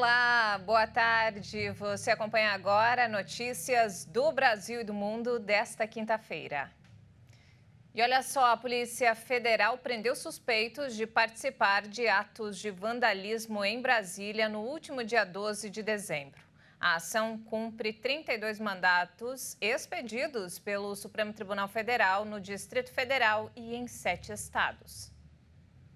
Olá, boa tarde. Você acompanha agora notícias do Brasil e do mundo desta quinta-feira. E olha só, a Polícia Federal prendeu suspeitos de participar de atos de vandalismo em Brasília no último dia 12 de dezembro. A ação cumpre 32 mandatos expedidos pelo Supremo Tribunal Federal no Distrito Federal e em sete estados.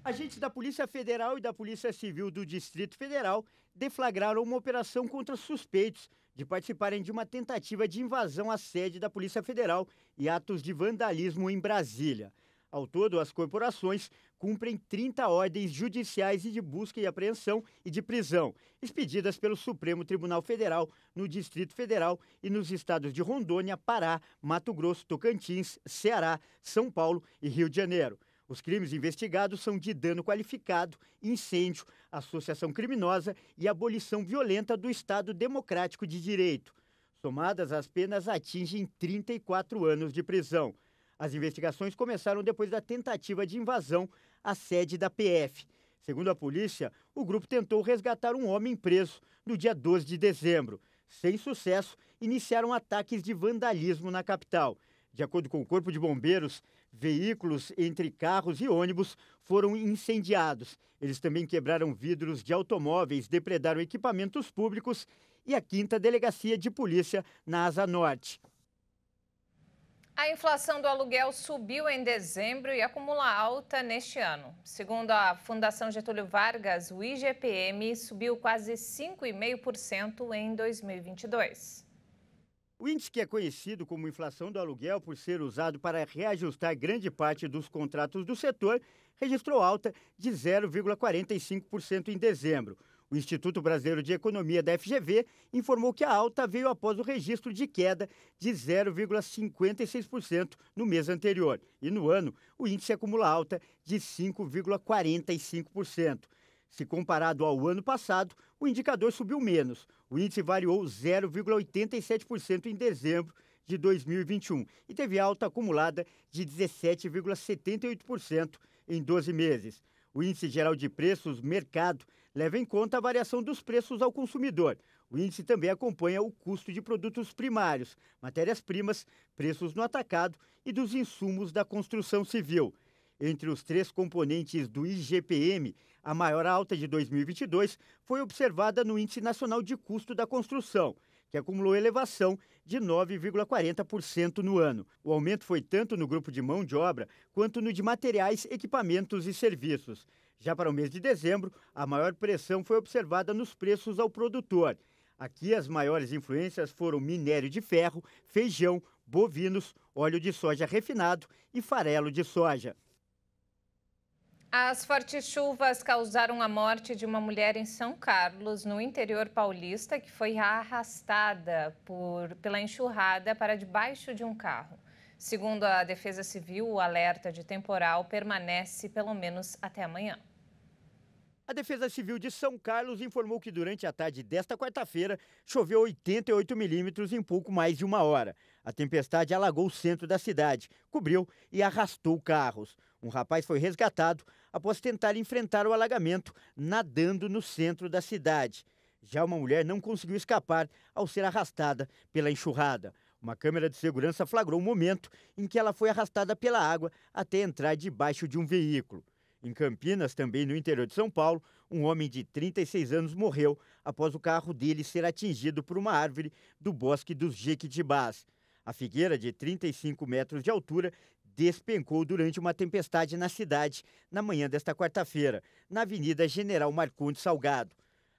Agentes da Polícia Federal e da Polícia Civil do Distrito Federal deflagraram uma operação contra suspeitos de participarem de uma tentativa de invasão à sede da Polícia Federal e atos de vandalismo em Brasília. Ao todo, as corporações cumprem 30 ordens judiciais e de busca e apreensão e de prisão, expedidas pelo Supremo Tribunal Federal no Distrito Federal e nos estados de Rondônia, Pará, Mato Grosso, Tocantins, Ceará, São Paulo e Rio de Janeiro. Os crimes investigados são de dano qualificado, incêndio, associação criminosa e abolição violenta do Estado Democrático de Direito. Somadas, as penas atingem 34 anos de prisão. As investigações começaram depois da tentativa de invasão à sede da PF. Segundo a polícia, o grupo tentou resgatar um homem preso no dia 12 de dezembro. Sem sucesso, iniciaram ataques de vandalismo na capital. De acordo com o Corpo de Bombeiros, veículos entre carros e ônibus foram incendiados. Eles também quebraram vidros de automóveis, depredaram equipamentos públicos e a 5 Delegacia de Polícia na Asa Norte. A inflação do aluguel subiu em dezembro e acumula alta neste ano. Segundo a Fundação Getúlio Vargas, o IGPM subiu quase 5,5% em 2022. O índice que é conhecido como inflação do aluguel por ser usado para reajustar grande parte dos contratos do setor registrou alta de 0,45% em dezembro. O Instituto Brasileiro de Economia da FGV informou que a alta veio após o registro de queda de 0,56% no mês anterior. E no ano, o índice acumula alta de 5,45%. Se comparado ao ano passado, o indicador subiu menos. O índice variou 0,87% em dezembro de 2021 e teve alta acumulada de 17,78% em 12 meses. O Índice Geral de Preços Mercado leva em conta a variação dos preços ao consumidor. O índice também acompanha o custo de produtos primários, matérias-primas, preços no atacado e dos insumos da construção civil. Entre os três componentes do IGPM, a maior alta de 2022 foi observada no Índice Nacional de Custo da Construção, que acumulou elevação de 9,40% no ano. O aumento foi tanto no grupo de mão de obra quanto no de materiais, equipamentos e serviços. Já para o mês de dezembro, a maior pressão foi observada nos preços ao produtor. Aqui as maiores influências foram minério de ferro, feijão, bovinos, óleo de soja refinado e farelo de soja. As fortes chuvas causaram a morte de uma mulher em São Carlos, no interior paulista, que foi arrastada por, pela enxurrada para debaixo de um carro. Segundo a Defesa Civil, o alerta de temporal permanece pelo menos até amanhã. A Defesa Civil de São Carlos informou que durante a tarde desta quarta-feira choveu 88 milímetros em pouco mais de uma hora. A tempestade alagou o centro da cidade, cobriu e arrastou carros. Um rapaz foi resgatado após tentar enfrentar o alagamento nadando no centro da cidade. Já uma mulher não conseguiu escapar ao ser arrastada pela enxurrada. Uma câmera de segurança flagrou o momento em que ela foi arrastada pela água até entrar debaixo de um veículo. Em Campinas, também no interior de São Paulo, um homem de 36 anos morreu após o carro dele ser atingido por uma árvore do bosque dos Jequitibás. A figueira, de 35 metros de altura, despencou durante uma tempestade na cidade na manhã desta quarta-feira, na Avenida General Marcondes Salgado.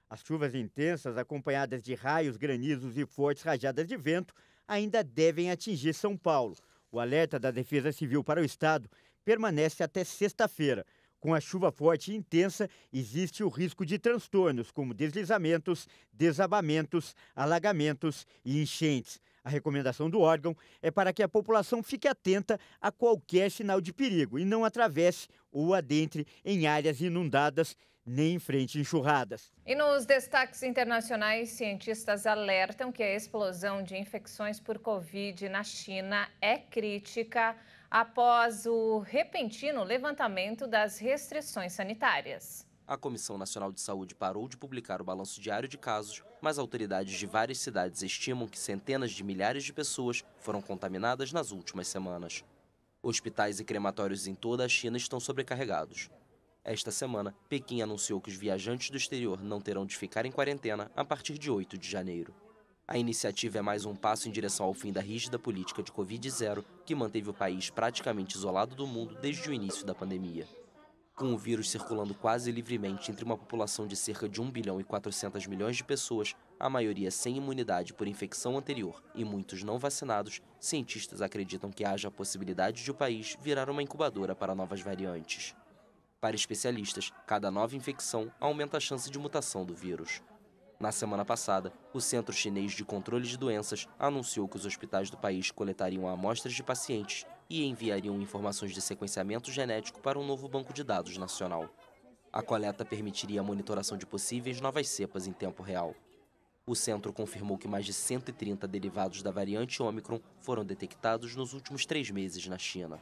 As chuvas intensas, acompanhadas de raios, granizos e fortes rajadas de vento, ainda devem atingir São Paulo. O alerta da Defesa Civil para o Estado permanece até sexta-feira. Com a chuva forte e intensa, existe o risco de transtornos, como deslizamentos, desabamentos, alagamentos e enchentes. A recomendação do órgão é para que a população fique atenta a qualquer sinal de perigo e não atravesse ou adentre em áreas inundadas nem em frente enxurradas. E nos destaques internacionais, cientistas alertam que a explosão de infecções por Covid na China é crítica após o repentino levantamento das restrições sanitárias. A Comissão Nacional de Saúde parou de publicar o balanço diário de casos, mas autoridades de várias cidades estimam que centenas de milhares de pessoas foram contaminadas nas últimas semanas. Hospitais e crematórios em toda a China estão sobrecarregados. Esta semana, Pequim anunciou que os viajantes do exterior não terão de ficar em quarentena a partir de 8 de janeiro. A iniciativa é mais um passo em direção ao fim da rígida política de Covid-0, que manteve o país praticamente isolado do mundo desde o início da pandemia. Com o vírus circulando quase livremente entre uma população de cerca de 1 bilhão e 400 milhões de pessoas, a maioria sem imunidade por infecção anterior e muitos não vacinados, cientistas acreditam que haja a possibilidade de o país virar uma incubadora para novas variantes. Para especialistas, cada nova infecção aumenta a chance de mutação do vírus. Na semana passada, o Centro Chinês de Controle de Doenças anunciou que os hospitais do país coletariam amostras de pacientes e enviariam informações de sequenciamento genético para um novo banco de dados nacional. A coleta permitiria a monitoração de possíveis novas cepas em tempo real. O centro confirmou que mais de 130 derivados da variante Omicron foram detectados nos últimos três meses na China.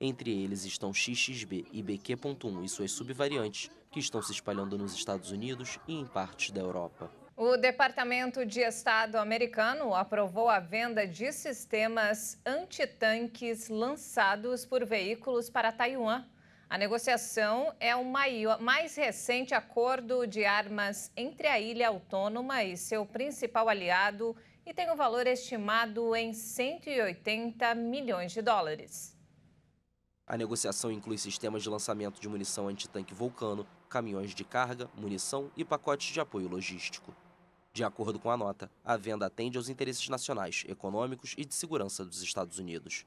Entre eles estão XXB e BQ.1 e suas subvariantes, que estão se espalhando nos Estados Unidos e em partes da Europa. O Departamento de Estado americano aprovou a venda de sistemas antitanques lançados por veículos para Taiwan. A negociação é o maior, mais recente acordo de armas entre a ilha autônoma e seu principal aliado e tem um valor estimado em 180 milhões de dólares. A negociação inclui sistemas de lançamento de munição antitanque Vulcano, caminhões de carga, munição e pacotes de apoio logístico. De acordo com a nota, a venda atende aos interesses nacionais, econômicos e de segurança dos Estados Unidos.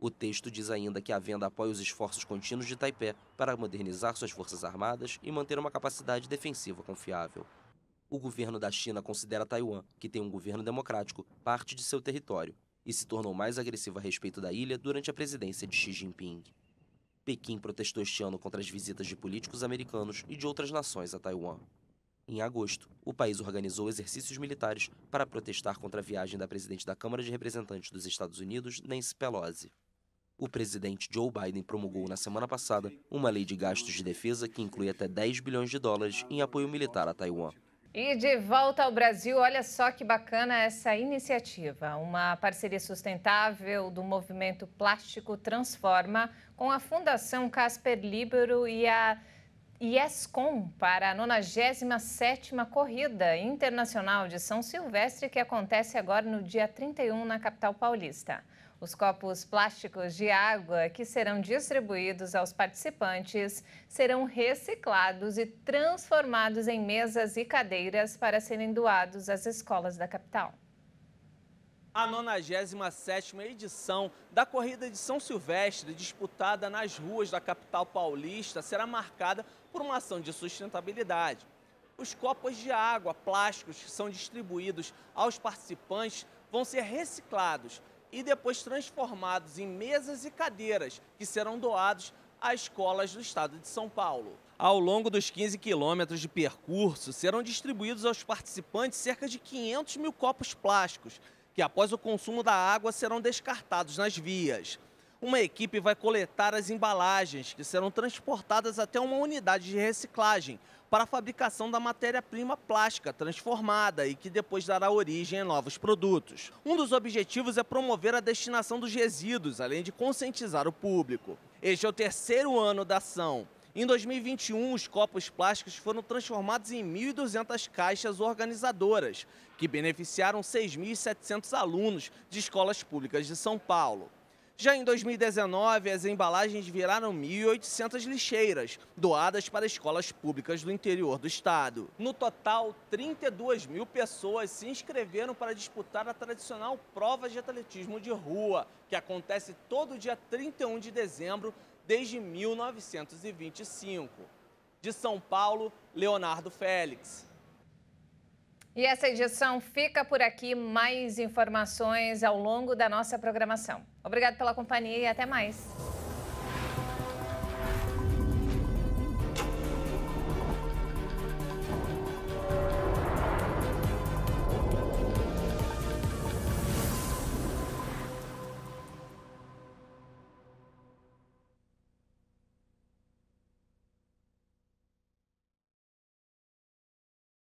O texto diz ainda que a venda apoia os esforços contínuos de Taipei para modernizar suas forças armadas e manter uma capacidade defensiva confiável. O governo da China considera Taiwan, que tem um governo democrático, parte de seu território e se tornou mais agressivo a respeito da ilha durante a presidência de Xi Jinping. Pequim protestou este ano contra as visitas de políticos americanos e de outras nações a Taiwan. Em agosto, o país organizou exercícios militares para protestar contra a viagem da presidente da Câmara de Representantes dos Estados Unidos, Nancy Pelosi. O presidente Joe Biden promulgou na semana passada uma lei de gastos de defesa que inclui até 10 bilhões de dólares em apoio militar a Taiwan. E de volta ao Brasil, olha só que bacana essa iniciativa. Uma parceria sustentável do movimento Plástico Transforma com a Fundação Casper Libero e a IESCOM para a 97ª Corrida Internacional de São Silvestre, que acontece agora no dia 31 na capital paulista. Os copos plásticos de água que serão distribuídos aos participantes serão reciclados e transformados em mesas e cadeiras para serem doados às escolas da capital a 97 edição da Corrida de São Silvestre, disputada nas ruas da capital paulista, será marcada por uma ação de sustentabilidade. Os copos de água, plásticos que são distribuídos aos participantes vão ser reciclados e depois transformados em mesas e cadeiras que serão doados a escolas do estado de São Paulo. Ao longo dos 15 quilômetros de percurso, serão distribuídos aos participantes cerca de 500 mil copos plásticos, que após o consumo da água serão descartados nas vias. Uma equipe vai coletar as embalagens, que serão transportadas até uma unidade de reciclagem para a fabricação da matéria-prima plástica transformada e que depois dará origem a novos produtos. Um dos objetivos é promover a destinação dos resíduos, além de conscientizar o público. Este é o terceiro ano da ação. Em 2021, os copos plásticos foram transformados em 1.200 caixas organizadoras, que beneficiaram 6.700 alunos de escolas públicas de São Paulo. Já em 2019, as embalagens viraram 1.800 lixeiras, doadas para escolas públicas do interior do estado. No total, 32 mil pessoas se inscreveram para disputar a tradicional prova de atletismo de rua, que acontece todo dia 31 de dezembro desde 1925. De São Paulo, Leonardo Félix. E essa edição fica por aqui. Mais informações ao longo da nossa programação. Obrigado pela companhia e até mais.